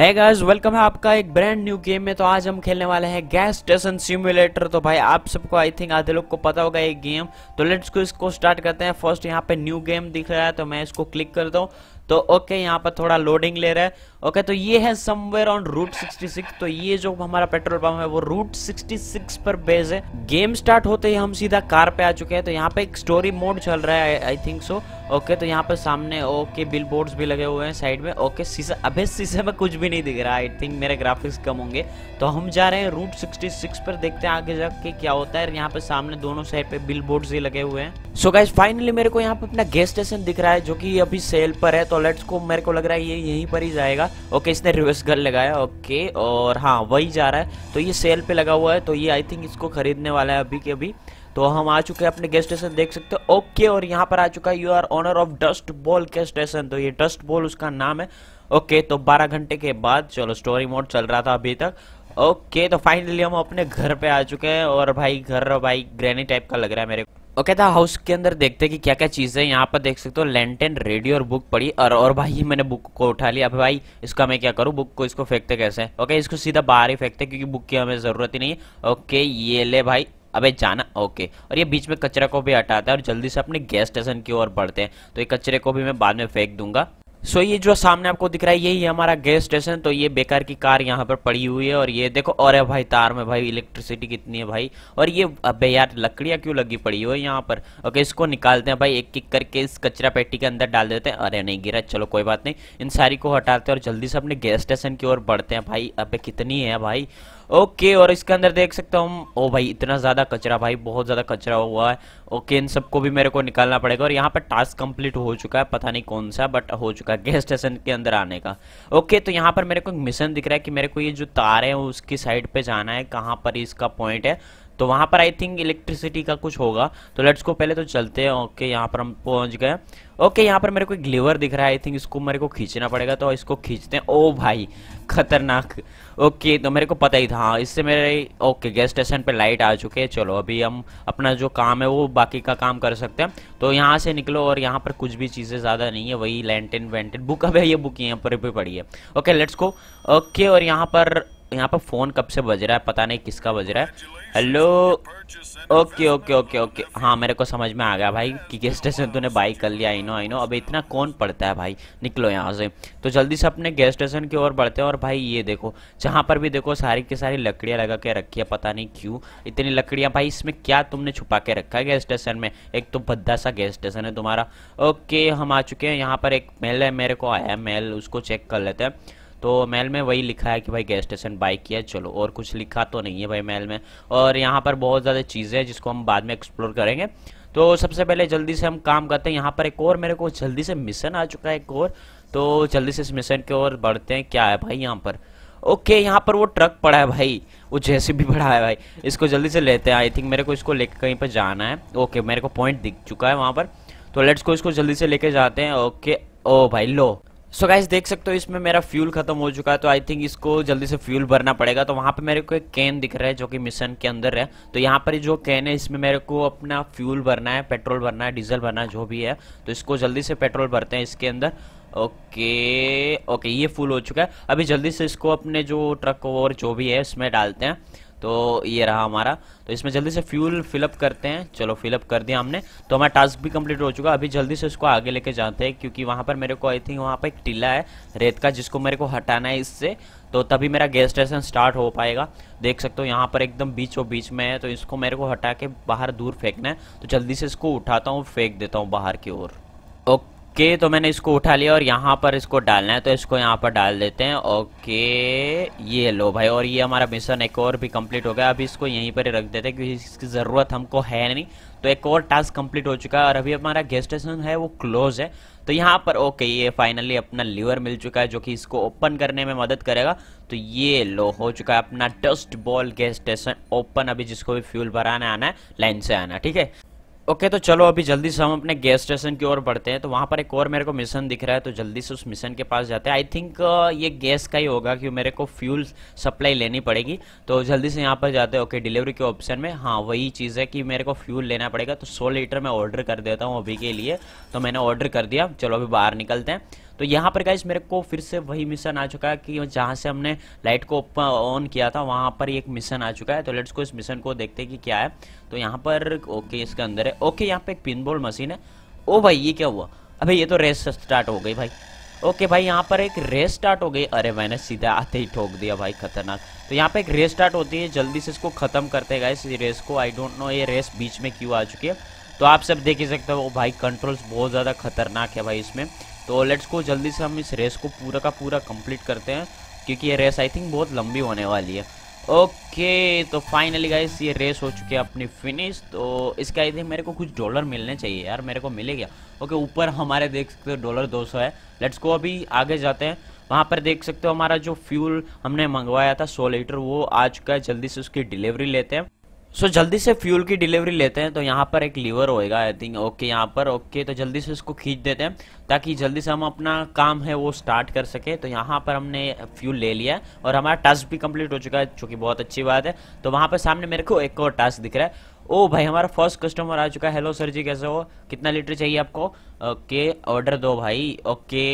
है guys welcome है आपका एक ब्रांड न्यू गेम में तो आज हम खेलने वाले हैं गैस स्टेशन सिम्युलेटर तो भाई आप सबको आई थिंक आधे लोग को पता होगा ये गेम तो लेट्स को इसको स्टार्ट करते हैं फर्स्ट यहाँ पे न्यू गेम दिख रहा है तो मैं इसको क्लिक कर हूँ तो ओके यहाँ पर थोड़ा लोडिंग ले रहा है ओके तो ये है समवेयर ऑन रूट 66 तो ये जो हमारा पेट्रोल पंप है वो रूट 66 पर बेस है गेम स्टार्ट होते ही हम सीधा कार पे आ चुके हैं तो यहाँ पे एक स्टोरी मोड चल रहा है आई थिंक सो ओके तो यहाँ पर सामने ओके बिल बोर्ड्स भी लगे हुए हैं साइड में ओके शीशा अभी शीशे में कुछ भी नहीं दिख रहा आई थिंक मेरे ग्राफिक्स कम होंगे तो हम जा रहे हैं रूट 66 पर देखते हैं आगे जाके क्या होता है यहाँ पर सामने दोनों साइड पे बिल बोर्ड्स ही लगे हुए हैं सो गाइज फाइनली मेरे को यहाँ पे अपना गैस स्टेशन दिख रहा है जो कि अभी सेल पर है तो लेट्स को मेरे को लग रहा है ये यहीं पर ही जाएगा ओके इसने रिवर्स घर लगाया ओके और हाँ वही जा रहा है तो ये सेल पे लगा हुआ है तो ये आई थिंक इसको खरीदने वाला है अभी के अभी तो हम आ चुके हैं अपने गेस्ट स्टेशन देख सकते हो ओके और यहाँ पर आ चुका है you are owner of dust ball के स्टेशन तो ये डस्ट बॉल उसका नाम है ओके तो 12 घंटे के बाद चलो स्टोरी मोड चल रहा था अभी तक ओके तो फाइनली हम अपने घर पे आ चुके हैं और भाई घर भाई ग्रैनी टाइप का लग रहा है मेरे को ओके था हाउस के अंदर देखते हैं कि क्या क्या चीज़ें यहाँ पर देख सकते हो लेंटेन रेडियो और बुक पड़ी और और भाई मैंने बुक को उठा लिया अब भाई इसका मैं क्या करूँ बुक को इसको फेंकते कैसे ओके इसको सीधा बाहर ही फेंकते क्योंकि बुक की हमें ज़रूरत ही नहीं है ओके ये ले भाई अबे जाना ओके और ये बीच में कचरा को भी हटाता है और जल्दी से अपने गैस स्टेशन की ओर बढ़ते हैं तो ये कचरे को भी मैं बाद में फेंक दूंगा सो so, ये जो सामने आपको दिख रहा है यही हमारा गैस स्टेशन तो ये बेकार की कार यहाँ पर पड़ी हुई है और ये देखो और है भाई तार में भाई इलेक्ट्रिसिटी कितनी है भाई और ये अबे यार लकड़ियाँ क्यों लगी पड़ी हुई है यहाँ पर ओके इसको निकालते हैं भाई एक एक करके इस कचरा पेटी के अंदर डाल देते हैं अरे नहीं गिरा चलो कोई बात नहीं इन सारी को हटाते हैं और जल्दी से अपने गैस स्टेशन की ओर बढ़ते हैं भाई अब कितनी है भाई ओके और इसके अंदर देख सकता हूँ ओ भाई इतना ज़्यादा कचरा भाई बहुत ज़्यादा कचरा हुआ है ओके इन सबको भी मेरे को निकालना पड़ेगा और यहाँ पर टास्क कंप्लीट हो चुका है पता नहीं कौन सा बट हो चुका है गैस स्टेशन के अंदर आने का ओके तो यहाँ पर मेरे को एक मिशन दिख रहा है कि मेरे को ये जो तार है उसकी साइड पर जाना है कहाँ पर इसका पॉइंट है तो वहाँ पर आई थिंक इलेक्ट्रिसिटी का कुछ होगा तो लेट्स को पहले तो चलते हैं ओके यहाँ पर हम पहुँच गए ओके यहाँ पर मेरे को ग्लीवर दिख रहा है आई थिंक इसको मेरे को खींचना पड़ेगा तो इसको खींचते हैं ओ भाई खतरनाक ओके तो मेरे को पता ही था हाँ इससे मेरे ओके गैस स्टेशन पे लाइट आ चुके हैं चलो अभी हम अपना जो काम है वो बाकी का काम कर सकते हैं तो यहाँ से निकलो और यहाँ पर कुछ भी चीज़ें ज़्यादा नहीं है वही लैंटेन वेंटेन बुक अब ये बुक यहाँ पर भी पड़ी है ओके लेट्स को ओके और यहाँ पर यहाँ पर फ़ोन कब से बज रहा है पता नहीं किसका बज रहा है hello okay okay okay okay हाँ मेरे को समझ में आ गया भाई कि किस स्टेशन तूने बाई कर लिया आई नो आई नो अब इतना कौन पड़ता है भाई निकलो यहाँ से तो जल्दी से अपने गैस स्टेशन की ओर बढ़ते हैं और भाई ये देखो जहाँ पर भी देखो सारी की सारी लकड़ियाँ लगा के रखी है पता नहीं क्यों इतनी लकड़ियाँ भाई इसमें क्या तुमने छुपा के रखा है गैस स्टेशन में एक तो भद्दा सा गैस स्टेशन है तुम्हारा ओके हम आ चुके हैं यहाँ पर एक मेल है मेरे को आया है मेल उसको चेक कर लेते हैं तो मेल में वही लिखा है कि भाई गैस स्टेशन बाइक किया चलो और कुछ लिखा तो नहीं है भाई मेल में और यहाँ पर बहुत ज़्यादा चीज़ें हैं जिसको हम बाद में एक्सप्लोर करेंगे तो सबसे पहले जल्दी से हम काम करते हैं यहाँ पर एक और मेरे को जल्दी से मिशन आ चुका है एक और तो जल्दी से इस मिशन की ओर बढ़ते हैं क्या है भाई यहाँ पर ओके okay, यहाँ पर वो ट्रक पड़ा है भाई वो जैसे भी पड़ा है भाई इसको जल्दी से लेते हैं आई थिंक मेरे को इसको लेके कहीं पर जाना है ओके okay, मेरे को पॉइंट दिख चुका है वहाँ पर तो लेट्स को इसको जल्दी से लेके जाते हैं ओके okay, ओ भाई लो सो so गाइस देख सकते हो इसमें मेरा फ्यूल खत्म हो चुका है तो आई थिंक इसको जल्दी से फ्यूल भरना पड़ेगा तो वहाँ पे मेरे को एक कैन दिख रहा है जो कि मिशन के अंदर है तो यहाँ पर जो कैन है इसमें मेरे को अपना फ्यूल भरना है पेट्रोल भरना है डीजल भरना है जो भी है तो इसको जल्दी से पेट्रोल भरते हैं इसके अंदर ओके ओके ये फुल हो चुका है अभी जल्दी से इसको अपने जो ट्रक और जो भी है इसमें डालते हैं तो ये रहा हमारा तो इसमें जल्दी से फ्यूल फिलअप करते हैं चलो फिलअप कर दिया हमने तो हमारा टास्क भी कंप्लीट हो चुका अभी जल्दी से उसको आगे लेके जाते हैं क्योंकि वहाँ पर मेरे को आई थिंक वहाँ पर एक टीला है रेत का जिसको मेरे को हटाना है इससे तो तभी मेरा गैस स्टेशन स्टार्ट हो पाएगा देख सकते हो यहाँ पर एकदम बीच और बीच में है तो इसको मेरे को हटा के बाहर दूर फेंकना है तो जल्दी से इसको उठाता हूँ फेंक देता हूँ बाहर की ओर ओके ओके तो मैंने इसको उठा लिया और यहाँ पर इसको डालना है तो इसको यहाँ पर डाल देते हैं ओके ये लो भाई और ये हमारा मिशन एक और भी कंप्लीट हो गया अभी इसको यहीं पर ही रख देते हैं क्योंकि इसकी ज़रूरत हमको है नहीं तो एक और टास्क कंप्लीट हो चुका है और अभी हमारा गैस स्टेशन है वो क्लोज है तो यहाँ पर ओके ये फाइनली अपना लीवर मिल चुका है जो कि इसको ओपन करने में मदद करेगा तो ये लो हो चुका है अपना dust ball gas station open अभी जिसको भी फ्यूल भराने आना है लाइन से आना ठीक है ओके तो चलो अभी जल्दी से हम अपने गैस स्टेशन की ओर बढ़ते हैं तो वहाँ पर एक और मेरे को मिशन दिख रहा है तो जल्दी से उस मिशन के पास जाते हैं आई थिंक uh, ये गैस का ही होगा कि मेरे को फ्यूल सप्लाई लेनी पड़ेगी तो जल्दी से यहाँ पर जाते हैं ओके डिलीवरी के ऑप्शन में हाँ वही चीज़ है कि मेरे को फ्यूल लेना पड़ेगा तो सौ लीटर मैं ऑर्डर कर देता हूँ अभी के लिए तो मैंने ऑर्डर कर दिया चलो अभी बाहर निकलते हैं तो यहाँ पर गाइज मेरे को फिर से वही मिशन आ चुका है कि जहाँ से हमने लाइट को ऑन किया था वहाँ पर एक मिशन आ चुका है तो लेट्स को इस मिशन को देखते हैं कि क्या है तो यहाँ पर ओके इसके अंदर है ओके यहाँ पर एक पिनबोल मशीन है ओ भाई ये क्या हुआ अभी ये तो रेस स्टार्ट हो गई भाई ओके भाई यहाँ पर एक रेस स्टार्ट हो गई अरे मैंने सीधा आते ही ठोक दिया भाई खतरनाक तो यहाँ पे एक रेस स्टार्ट होती है जल्दी से इसको ख़त्म करते हैं इस रेस को आई डोंट नो ये रेस बीच में क्यों आ चुकी है तो आप सब देख ही सकते हो भाई कंट्रोल्स बहुत ज़्यादा खतरनाक है भाई इसमें तो लेट्स को जल्दी से हम इस रेस को पूरा का पूरा कंप्लीट करते हैं क्योंकि ये रेस आई थिंक बहुत लंबी होने वाली है ओके तो फाइनली गाइस ये रेस हो चुकी है अपनी फिनिश तो इसका आई थिंक मेरे को कुछ डॉलर मिलने चाहिए यार मेरे को मिले क्या ओके ऊपर हमारे देख सकते हो डॉलर सौ है लेट्स को अभी आगे जाते हैं वहाँ पर देख सकते हो हमारा जो फ्यूल हमने मंगवाया था सौ लीटर वो आ चुका है जल्दी से उसकी डिलीवरी लेते हैं सो so, जल्दी से फ्यूल की डिलीवरी लेते हैं तो यहाँ पर एक लीवर होएगा आई थिंक ओके यहाँ पर ओके तो जल्दी से इसको खींच देते हैं ताकि जल्दी से हम अपना काम है वो स्टार्ट कर सके तो यहाँ पर हमने फ्यूल ले लिया है और हमारा टास्क भी कंप्लीट हो चुका है जो कि बहुत अच्छी बात है तो वहाँ पर सामने मेरे को एक और टास्क दिख रहा है ओ भाई हमारा फर्स्ट कस्टमर आ चुका है हेलो सर जी कैसे हो कितना लीटर चाहिए आपको ओके ऑर्डर दो भाई ओके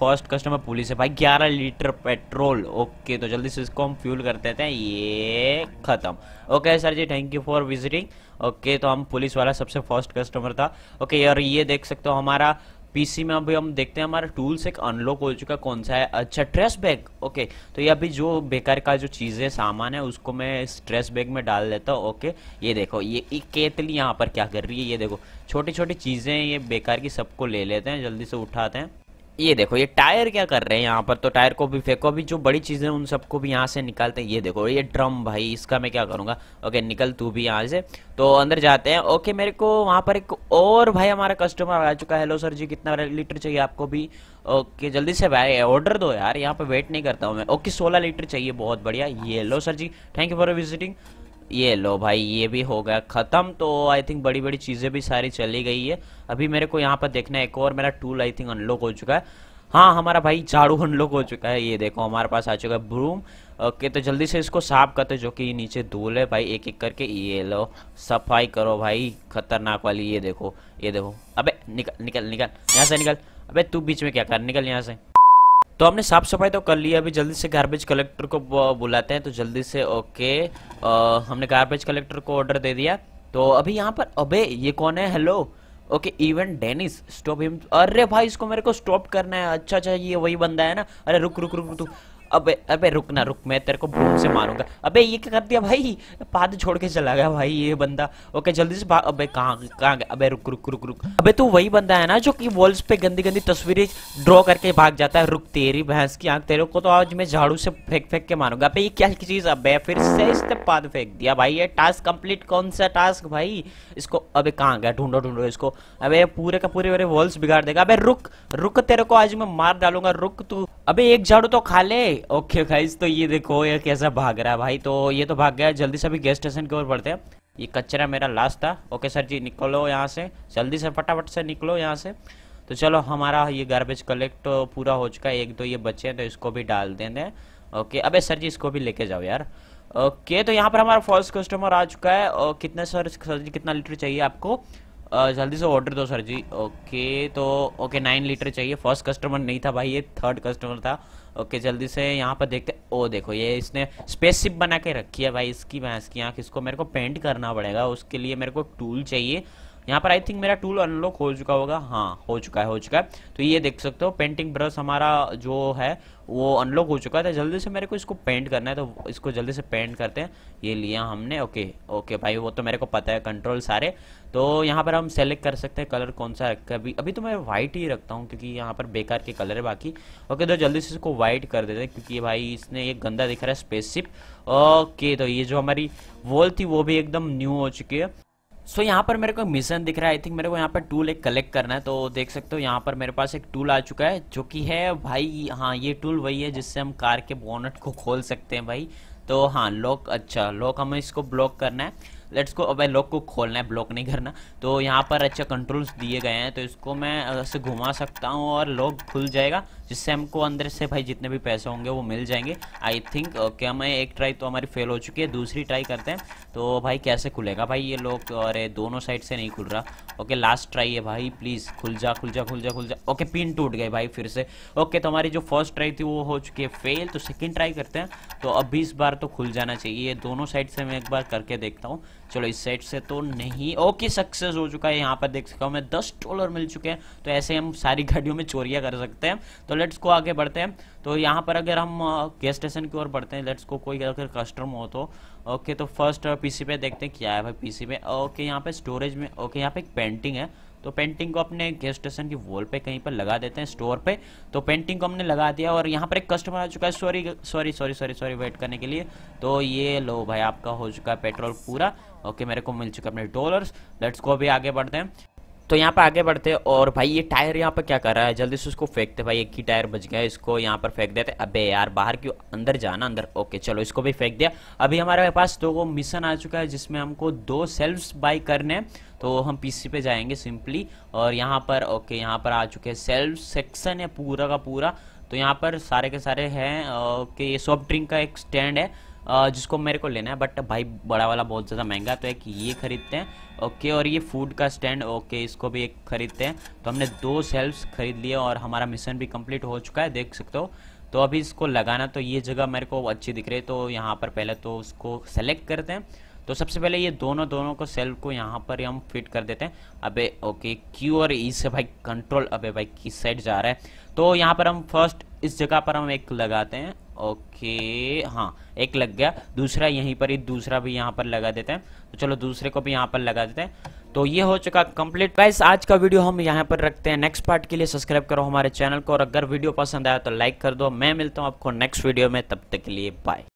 फर्स्ट कस्टमर पुलिस है भाई 11 लीटर पेट्रोल ओके तो जल्दी से इसको हम फ्यूल कर देते हैं ये ख़त्म okay sir ji thank you for visiting okay तो हम पुलिस वाला सबसे फर्स्ट कस्टमर था ओके और ये देख सकते हो हमारा पीसी में अभी हम देखते हैं हमारा टूल्स एक अनलॉक हो चुका कौन सा है अच्छा ट्रेस बैग ओके तो ये अभी जो बेकार का जो चीज़ें सामान है उसको मैं इस ट्रेस बैग में डाल देता हूँ ओके ये देखो ये एक केतली यहाँ पर क्या कर रही है ये देखो छोटी छोटी चीज़ें ये बेकार की सबको ले लेते हैं जल्दी से उठाते हैं ये देखो ये टायर क्या कर रहे हैं यहाँ पर तो टायर को भी फेंको अभी जो बड़ी चीज़ें उन सबको भी यहाँ से निकालते हैं ये देखो ये ड्रम भाई इसका मैं क्या करूँगा ओके निकल तू भी यहाँ से तो अंदर जाते हैं ओके मेरे को वहाँ पर एक और भाई हमारा कस्टमर आ चुका है हेलो सर जी कितना लीटर चाहिए आपको भी ओके जल्दी से भाई ऑर्डर दो यार यहाँ पर वेट नहीं करता हूँ मैं ओके सोलह लीटर चाहिए बहुत बढ़िया ये लो sir ji thank you for visiting ये लो भाई ये भी हो गया ख़त्म तो आई थिंक बड़ी बड़ी चीज़ें भी सारी चली गई है अभी मेरे को यहाँ पर देखना है एक और मेरा टूल आई थिंक अनलॉक हो चुका है हाँ हमारा भाई झाड़ू अनलॉक हो चुका है ये देखो हमारे पास आ चुका है ब्रूम ओके तो जल्दी से इसको साफ करते जो कि नीचे धूल है भाई एक एक करके ये लो सफाई करो भाई खतरनाक वाली ये देखो ये देखो अबे निकल निकल निकल यहाँ से निकल अबे तू बीच में क्या कर निकल यहाँ से तो हमने साफ सफाई तो कर लिया अभी जल्दी से गार्बेज कलेक्टर को बुलाते हैं तो जल्दी से ओके आ, हमने गार्बेज कलेक्टर को ऑर्डर दे दिया तो अभी यहाँ पर अबे ये कौन है hello okay even Dennis stop him अरे भाई इसको मेरे को स्टॉप करना है अच्छा अच्छा ये वही बंदा है ना अरे रुक रुक रुक, रुक, रुक अबे अबे रुक ना रुक मैं तेरे को भूख से मारूंगा अबे ये क्या कर दिया भाई पाद छोड़ के चला गया भाई ये बंदा ओके जल्दी से भाग अबे कहाँ कहाँ गया अबे रुक रुक रुक रुक अबे तू वही बंदा है ना जो कि वॉल्स पे गंदी गंदी तस्वीरें ड्रॉ करके भाग जाता है रुक तेरी भैंस की आंख तेरे को तो आज मैं झाड़ू से फेंक फेंक के मारूंगा अब ये क्या चीज़ अब फिर से इसने पाद फेंक दिया भाई ये टास्क कंप्लीट कौन सा टास्क भाई इसको अब कहाँ गया ढूंढो ढूंढो इसको अब पूरे का पूरे मेरे वॉल्स बिगाड़ देगा अब रुक रुक तेरे को आज मैं मार डालूंगा रुक तू अबे एक झाड़ू तो खा ले ओके खाइज तो ये देखो ये कैसा भाग रहा है भाई तो ये तो भाग गया जल्दी से अभी गैस स्टेशन की ओर बढ़ते हैं ये कचरा मेरा लास्ट था ओके सर जी निकलो यहाँ से जल्दी से फटाफट से निकलो यहाँ से तो चलो हमारा ये गार्बेज कलेक्ट पूरा हो चुका है एक दो ये बचे हैं तो इसको भी डाल देने ओके अबे सर जी इसको भी लेके जाओ यार ओके तो यहाँ पर हमारा फर्स्ट कस्टमर आ चुका है और कितना सर सर जी कितना लीटर चाहिए आपको जल्दी से ऑर्डर दो सर जी ओके तो ओके नाइन लीटर चाहिए फर्स्ट कस्टमर नहीं था भाई ये थर्ड कस्टमर था ओके जल्दी से यहाँ पर देखते ओ देखो ये इसने स्पेसशिप बना के रखी है भाई इसकी भैंस की आँख इसको मेरे को पेंट करना पड़ेगा उसके लिए मेरे को टूल चाहिए यहाँ पर आई थिंक मेरा टूल अनलॉक हो चुका होगा हाँ हो चुका है हो चुका है तो ये देख सकते हो पेंटिंग ब्रश हमारा जो है वो अनलॉक हो चुका था तो जल्दी से मेरे को इसको पेंट करना है तो इसको जल्दी से पेंट करते हैं ये लिया हमने ओके ओके भाई वो तो मेरे को पता है कंट्रोल सारे तो यहाँ पर हम सेलेक्ट कर सकते हैं कलर कौन सा हैं अभी अभी तो मैं वाइट ही रखता हूँ क्योंकि यहाँ पर बेकार के कलर है बाकी ओके तो जल्दी से इसको वाइट कर देते हैं क्योंकि भाई इसने एक गंदा दिख रहा है स्पेसशिप ओके तो ये जो हमारी वॉल थी वो भी एकदम न्यू हो चुकी है सो so, यहाँ पर मेरे को मिशन दिख रहा है आई थिंक मेरे को यहाँ पर टूल एक कलेक्ट करना है तो देख सकते हो यहाँ पर मेरे पास एक टूल आ चुका है जो कि है भाई हाँ ये टूल वही है जिससे हम कार के बोनट को खोल सकते हैं भाई तो हाँ लॉक अच्छा लॉक हमें इसको ब्लॉक करना है लेट्स को अब लॉक को खोलना है ब्लॉक नहीं करना तो यहाँ पर अच्छा कंट्रोल्स दिए गए हैं तो इसको मैं ऐसे घुमा सकता हूँ और लॉक खुल जाएगा जिससे हमको अंदर से भाई जितने भी पैसे होंगे वो मिल जाएंगे आई थिंक ओके हमें एक ट्राई तो हमारी फेल हो चुकी है दूसरी ट्राई करते हैं तो भाई कैसे खुलेगा भाई ये लॉक अरे दोनों साइड से नहीं खुल रहा ओके लास्ट ट्राई है भाई प्लीज़ खुल जा खुल जा खुल जा खुल जा ओके पिन टूट गए भाई फिर से ओके तो हमारी जो फर्स्ट ट्राई थी वो हो चुकी है फेल तो सेकेंड ट्राई करते हैं तो अब इस बार तो खुल जाना चाहिए ये दोनों साइड से मैं एक बार करके देखता हूँ चलो इस साइड से तो नहीं ओके सक्सेस हो चुका है यहाँ पर देख सकता हूँ मैं दस डॉलर मिल चुके हैं तो ऐसे हम सारी गाड़ियों में चोरियाँ कर सकते हैं तो लेट्स को आगे बढ़ते हैं तो यहाँ पर अगर हम गैस स्टेशन की ओर बढ़ते हैं लेट्स को कोई अगर कस्टमर हो तो ओके तो फर्स्ट पीसी पे देखते हैं क्या है भाई पीसी पे ओके यहाँ पे स्टोरेज में ओके यहाँ पे एक पेंटिंग है तो पेंटिंग को अपने गैस स्टेशन की वॉल पे कहीं पर लगा देते हैं स्टोर पे तो पेंटिंग को हमने लगा दिया और यहाँ पर एक कस्टमर आ चुका है sorry sorry sorry sorry sorry wait करने के लिए तो ये लो भाई आपका हो चुका है पेट्रोल पूरा ओके मेरे को मिल चुका है अपने डॉलर लेट्स को भी आगे बढ़ते हैं तो यहाँ पर आगे बढ़ते हैं और भाई ये टायर यहाँ पर क्या कर रहा है जल्दी से उसको फेंकते भाई एक ही टायर बच गया इसको यहाँ पर फेंक देते अबे यार बाहर क्यों अंदर जाना अंदर ओके चलो इसको भी फेंक दिया अभी हमारे पास दो मिशन आ चुका है जिसमें हमको दो सेल्फ्स बाई करने तो हम पीसी पे जाएंगे सिंपली और यहाँ पर ओके यहाँ पर आ चुके हैं सेल्फ सेक्शन है पूरा का पूरा तो यहाँ पर सारे के सारे हैं ओके ये सॉफ्ट ड्रिंक का एक स्टैंड है जिसको मेरे को लेना है बट भाई बड़ा वाला बहुत ज़्यादा महंगा तो एक ये खरीदते हैं ओके और ये फूड का स्टैंड ओके इसको भी एक खरीदते हैं तो हमने दो सेल्फ खरीद लिए और हमारा मिशन भी कम्प्लीट हो चुका है देख सकते हो तो अभी इसको लगाना तो ये जगह मेरे को अच्छी दिख रही है तो यहाँ पर पहले तो उसको सेलेक्ट करते हैं तो सबसे पहले ये दोनों दोनों को सेल्फ को यहाँ पर हम फिट कर देते हैं अबे ओके क्यू और ई e से भाई कंट्रोल अबे भाई किस साइड जा रहा है तो यहाँ पर हम फर्स्ट इस जगह पर हम एक लगाते हैं ओके हाँ एक लग गया दूसरा यहीं पर ही दूसरा भी यहाँ पर लगा देते हैं तो चलो दूसरे को भी यहाँ पर लगा देते हैं तो ये हो चुका कंप्लीट वाइस आज का वीडियो हम यहाँ पर रखते हैं नेक्स्ट पार्ट के लिए सब्सक्राइब करो हमारे चैनल को और अगर वीडियो पसंद आया तो लाइक कर दो मैं मिलता हूँ आपको नेक्स्ट वीडियो में तब तक के लिए बाय